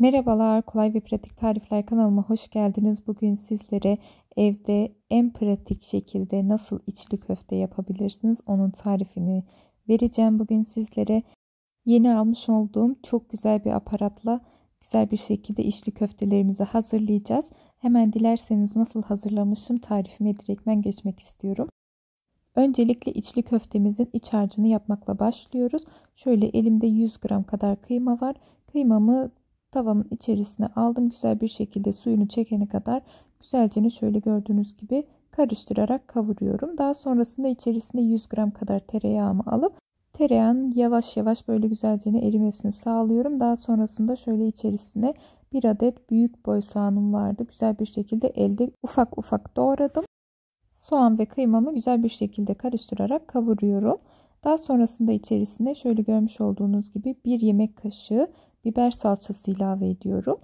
Merhabalar, kolay ve pratik tarifler kanalıma hoş geldiniz. Bugün sizlere evde en pratik şekilde nasıl içli köfte yapabilirsiniz onun tarifini vereceğim. Bugün sizlere yeni almış olduğum çok güzel bir aparatla güzel bir şekilde içli köftelerimizi hazırlayacağız. Hemen dilerseniz nasıl hazırlamışım tarifime direktmen geçmek istiyorum. Öncelikle içli köftemizin iç harcını yapmakla başlıyoruz. Şöyle elimde 100 gram kadar kıyma var. Kıymamı Tavamın içerisine aldım. Güzel bir şekilde suyunu çekene kadar güzelce şöyle gördüğünüz gibi karıştırarak kavuruyorum. Daha sonrasında içerisine 100 gram kadar tereyağımı alıp tereyağın yavaş yavaş böyle güzelce erimesini sağlıyorum. Daha sonrasında şöyle içerisine bir adet büyük boy soğanım vardı. Güzel bir şekilde elde ufak ufak doğradım. Soğan ve kıymamı güzel bir şekilde karıştırarak kavuruyorum. Daha sonrasında içerisine şöyle görmüş olduğunuz gibi bir yemek kaşığı biber salçası ilave ediyorum.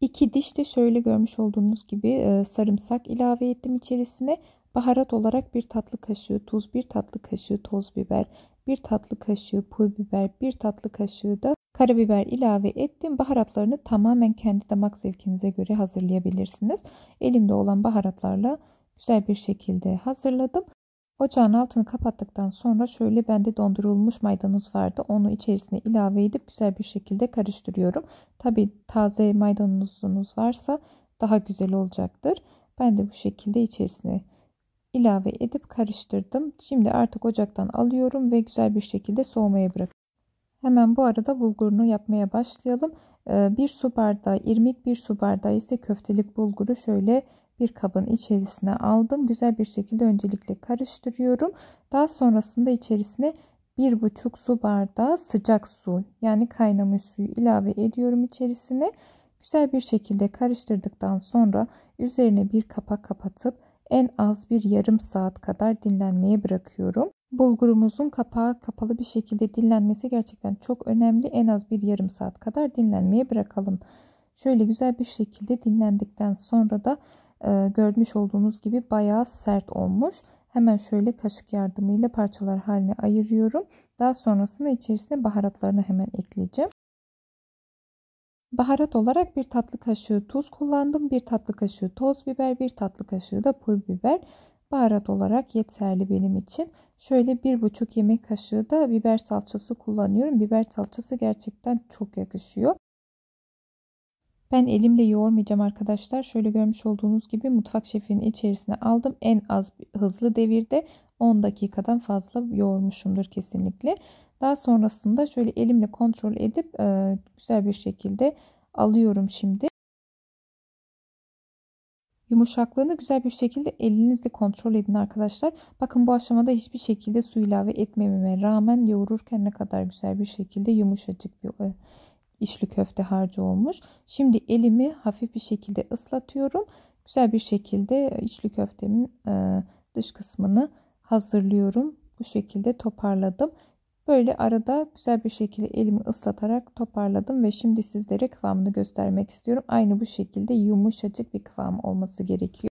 2 diş de şöyle görmüş olduğunuz gibi e, sarımsak ilave ettim içerisine. Baharat olarak bir tatlı kaşığı tuz, bir tatlı kaşığı toz biber, bir tatlı kaşığı pul biber, bir tatlı kaşığı da karabiber ilave ettim. Baharatlarını tamamen kendi damak zevkinize göre hazırlayabilirsiniz. Elimde olan baharatlarla güzel bir şekilde hazırladım. Ocağın altını kapattıktan sonra şöyle bende dondurulmuş maydanoz vardı. Onu içerisine ilave edip güzel bir şekilde karıştırıyorum. Tabi taze maydanozunuz varsa daha güzel olacaktır. Ben de bu şekilde içerisine ilave edip karıştırdım. Şimdi artık ocaktan alıyorum ve güzel bir şekilde soğumaya bırakıyorum. Hemen bu arada bulgurunu yapmaya başlayalım. Ee, bir su bardağı, irmik bir su bardağı ise köftelik bulguru şöyle bir kabın içerisine aldım. Güzel bir şekilde öncelikle karıştırıyorum. Daha sonrasında içerisine bir buçuk su bardağı sıcak su yani kaynamış suyu ilave ediyorum içerisine. Güzel bir şekilde karıştırdıktan sonra üzerine bir kapak kapatıp en az bir yarım saat kadar dinlenmeye bırakıyorum. Bulgurumuzun kapağı kapalı bir şekilde dinlenmesi gerçekten çok önemli. En az bir yarım saat kadar dinlenmeye bırakalım. Şöyle güzel bir şekilde dinlendikten sonra da e, görmüş olduğunuz gibi bayağı sert olmuş. Hemen şöyle kaşık yardımıyla parçalar haline ayırıyorum. Daha sonrasında içerisine baharatlarını hemen ekleyeceğim. Baharat olarak bir tatlı kaşığı tuz kullandım. Bir tatlı kaşığı toz biber, bir tatlı kaşığı da pul biber. Baharat olarak yeterli benim için. Şöyle bir buçuk yemek kaşığı da biber salçası kullanıyorum. Biber salçası gerçekten çok yakışıyor. Ben elimle yoğurmayacağım arkadaşlar. Şöyle görmüş olduğunuz gibi mutfak şefinin içerisine aldım. En az hızlı devirde 10 dakikadan fazla yoğurmuşumdur kesinlikle. Daha sonrasında şöyle elimle kontrol edip e, güzel bir şekilde alıyorum şimdi. Yumuşaklığını güzel bir şekilde elinizle kontrol edin arkadaşlar. Bakın bu aşamada hiçbir şekilde su ilave etmememe rağmen yoğururken ne kadar güzel bir şekilde yumuşacık bir e, içli köfte harcı olmuş. Şimdi elimi hafif bir şekilde ıslatıyorum. Güzel bir şekilde içli köftemin e, dış kısmını hazırlıyorum. Bu şekilde toparladım. Böyle arada güzel bir şekilde elimi ıslatarak toparladım ve şimdi sizlere kıvamını göstermek istiyorum. Aynı bu şekilde yumuşacık bir kıvam olması gerekiyor.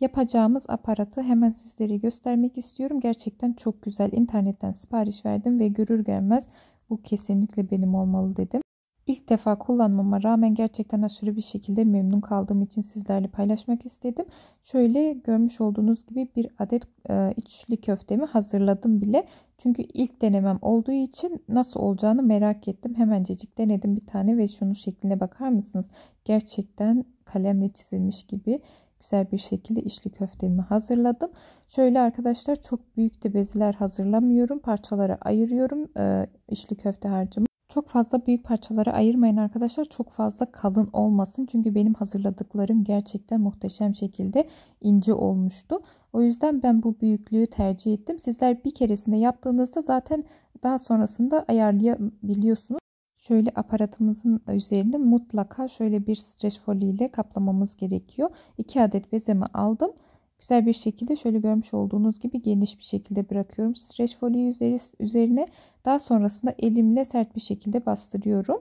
Yapacağımız aparatı hemen sizlere göstermek istiyorum. Gerçekten çok güzel. İnternetten sipariş verdim ve görür görmez. Bu kesinlikle benim olmalı dedim. İlk defa kullanmama rağmen gerçekten aşırı bir şekilde memnun kaldığım için sizlerle paylaşmak istedim. Şöyle görmüş olduğunuz gibi bir adet e, içli köftemi hazırladım bile. Çünkü ilk denemem olduğu için nasıl olacağını merak ettim. Hemencecik denedim bir tane ve şunun şekline bakar mısınız? Gerçekten kalemle çizilmiş gibi güzel bir şekilde içli köftemi hazırladım. Şöyle arkadaşlar çok büyük de beziler hazırlamıyorum. Parçalara ayırıyorum e, içli köfte harcımı. Çok fazla büyük parçalara ayırmayın arkadaşlar. Çok fazla kalın olmasın. Çünkü benim hazırladıklarım gerçekten muhteşem şekilde ince olmuştu. O yüzden ben bu büyüklüğü tercih ettim. Sizler bir keresinde yaptığınızda zaten daha sonrasında ayarlayabiliyorsunuz şöyle aparatımızın üzerini mutlaka şöyle bir streç folyo ile kaplamamız gerekiyor. 2 adet bezemi aldım. Güzel bir şekilde şöyle görmüş olduğunuz gibi geniş bir şekilde bırakıyorum streç folyo üzerine. Daha sonrasında elimle sert bir şekilde bastırıyorum.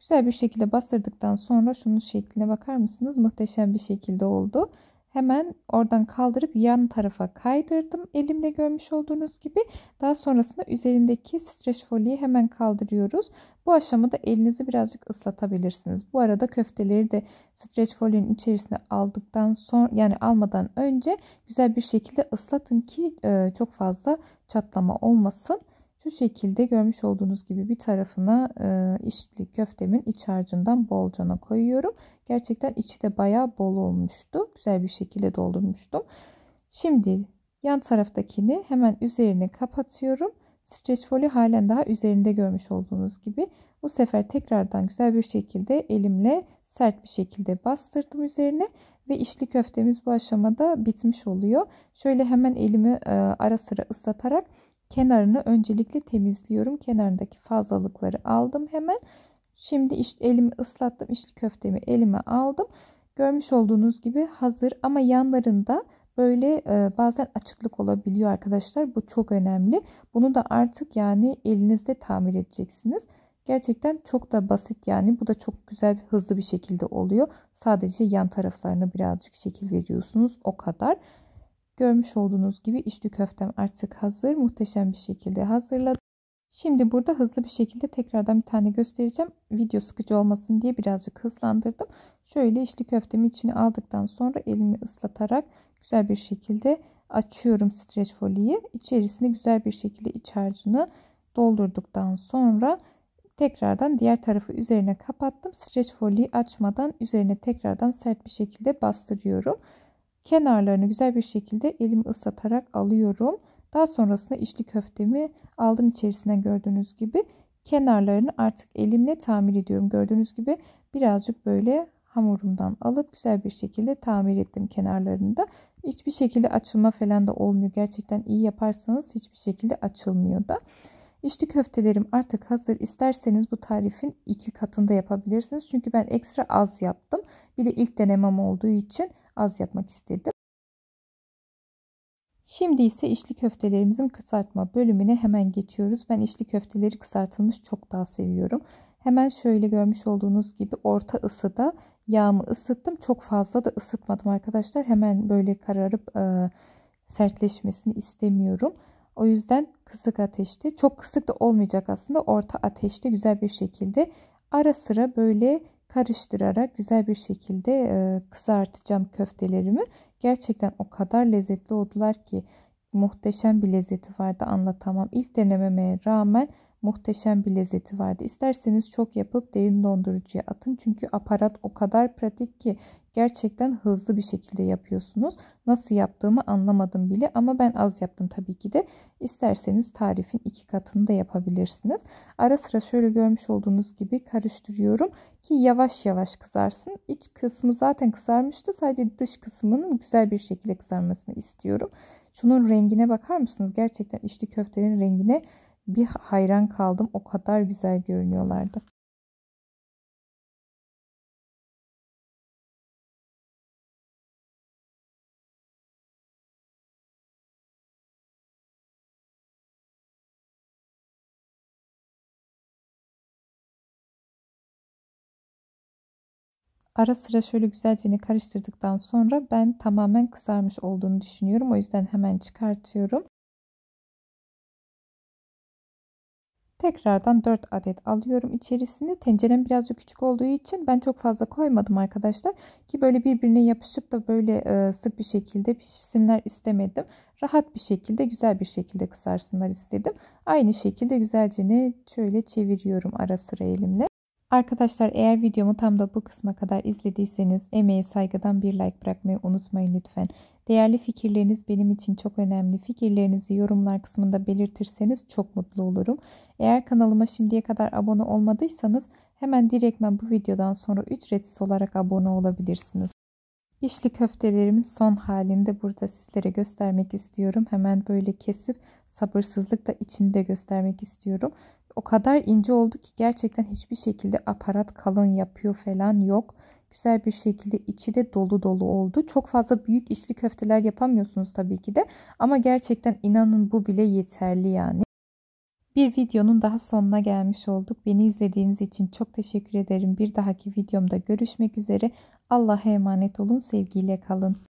Güzel bir şekilde bastırdıktan sonra şunun şekline bakar mısınız? Muhteşem bir şekilde oldu. Hemen oradan kaldırıp yan tarafa kaydırdım. Elimle görmüş olduğunuz gibi. Daha sonrasında üzerindeki streç folyeyi hemen kaldırıyoruz. Bu aşamada elinizi birazcık ıslatabilirsiniz. Bu arada köfteleri de streç folyenin içerisine aldıktan sonra yani almadan önce güzel bir şekilde ıslatın ki e, çok fazla çatlama olmasın. Şu şekilde görmüş olduğunuz gibi bir tarafına e, işitli köftemin iç harcından bolcana koyuyorum. Gerçekten içi de bayağı bol olmuştu. Güzel bir şekilde doldurmuştum. Şimdi yan taraftakini hemen üzerine kapatıyorum. Streç foli halen daha üzerinde görmüş olduğunuz gibi. Bu sefer tekrardan güzel bir şekilde elimle sert bir şekilde bastırdım üzerine ve içli köftemiz bu aşamada bitmiş oluyor. Şöyle hemen elimi e, ara sıra ıslatarak kenarını öncelikle temizliyorum. Kenarındaki fazlalıkları aldım hemen. Şimdi işte elimi ıslattım. İşli köftemi elime aldım. Görmüş olduğunuz gibi hazır ama yanlarında böyle e, bazen açıklık olabiliyor arkadaşlar. Bu çok önemli. Bunu da artık yani elinizde tamir edeceksiniz. Gerçekten çok da basit yani bu da çok güzel hızlı bir şekilde oluyor. Sadece yan taraflarına birazcık şekil veriyorsunuz o kadar. Görmüş olduğunuz gibi içli köftem artık hazır. Muhteşem bir şekilde hazırladım. Şimdi burada hızlı bir şekilde tekrardan bir tane göstereceğim. Video sıkıcı olmasın diye birazcık hızlandırdım. Şöyle içli köftemi içine aldıktan sonra elimi ıslatarak güzel bir şekilde açıyorum streç foliyi. İçerisine güzel bir şekilde iç harcını doldurduktan sonra tekrardan diğer tarafı üzerine kapattım. Streç foliyi açmadan üzerine tekrardan sert bir şekilde bastırıyorum. Kenarlarını güzel bir şekilde elimi ıslatarak alıyorum. Daha sonrasında içli köftemi aldım içerisine. gördüğünüz gibi. Kenarlarını artık elimle tamir ediyorum. Gördüğünüz gibi birazcık böyle hamurumdan alıp güzel bir şekilde tamir ettim kenarlarında. Hiçbir şekilde açılma falan da olmuyor. Gerçekten iyi yaparsanız hiçbir şekilde açılmıyor da. İçli köftelerim artık hazır. İsterseniz bu tarifin iki katında yapabilirsiniz. Çünkü ben ekstra az yaptım. Bir de ilk denemem olduğu için az yapmak istedim. Şimdi ise içli köftelerimizin kızartma bölümüne hemen geçiyoruz. Ben içli köfteleri kızartılmış çok daha seviyorum. Hemen şöyle görmüş olduğunuz gibi orta ısıda yağımı ısıttım. Çok fazla da ısıtmadım arkadaşlar. Hemen böyle kararıp e, sertleşmesini istemiyorum. O yüzden kısık ateşte çok kısık da olmayacak aslında orta ateşte güzel bir şekilde ara sıra böyle karıştırarak güzel bir şekilde e, kızartacağım köftelerimi. Gerçekten o kadar lezzetli oldular ki muhteşem bir lezzeti vardı anlatamam. İlk denememe rağmen muhteşem bir lezzeti vardı. İsterseniz çok yapıp derin dondurucuya atın çünkü aparat o kadar pratik ki Gerçekten hızlı bir şekilde yapıyorsunuz. Nasıl yaptığımı anlamadım bile ama ben az yaptım tabii ki de. İsterseniz tarifin iki katını da yapabilirsiniz. Ara sıra şöyle görmüş olduğunuz gibi karıştırıyorum ki yavaş yavaş kızarsın. İç kısmı zaten kızarmıştı. Sadece dış kısmının güzel bir şekilde kızarmasını istiyorum. Şunun rengine bakar mısınız? Gerçekten içli köftenin rengine bir hayran kaldım. O kadar güzel görünüyorlardı. Ara sıra şöyle güzelce karıştırdıktan sonra ben tamamen kızarmış olduğunu düşünüyorum. O yüzden hemen çıkartıyorum. Tekrardan 4 adet alıyorum içerisine. Tencerem birazcık küçük olduğu için ben çok fazla koymadım arkadaşlar. Ki böyle birbirine yapışıp da böyle e, sık bir şekilde pişsinler istemedim. Rahat bir şekilde güzel bir şekilde kısarsınlar istedim. Aynı şekilde güzelce şöyle çeviriyorum ara sıra elimle. Arkadaşlar eğer videomu tam da bu kısma kadar izlediyseniz emeği saygıdan bir like bırakmayı unutmayın lütfen. Değerli fikirleriniz benim için çok önemli. Fikirlerinizi yorumlar kısmında belirtirseniz çok mutlu olurum. Eğer kanalıma şimdiye kadar abone olmadıysanız hemen direktmen bu videodan sonra ücretsiz olarak abone olabilirsiniz. İşli köftelerimin son halinde burada sizlere göstermek istiyorum. Hemen böyle kesip sabırsızlıkla içinde göstermek istiyorum. O kadar ince oldu ki gerçekten hiçbir şekilde aparat kalın yapıyor falan yok. Güzel bir şekilde içi de dolu dolu oldu. Çok fazla büyük içli köfteler yapamıyorsunuz tabii ki de. Ama gerçekten inanın bu bile yeterli yani. Bir videonun daha sonuna gelmiş olduk. Beni izlediğiniz için çok teşekkür ederim. Bir dahaki videomda görüşmek üzere. Allah'a emanet olun. Sevgiyle kalın.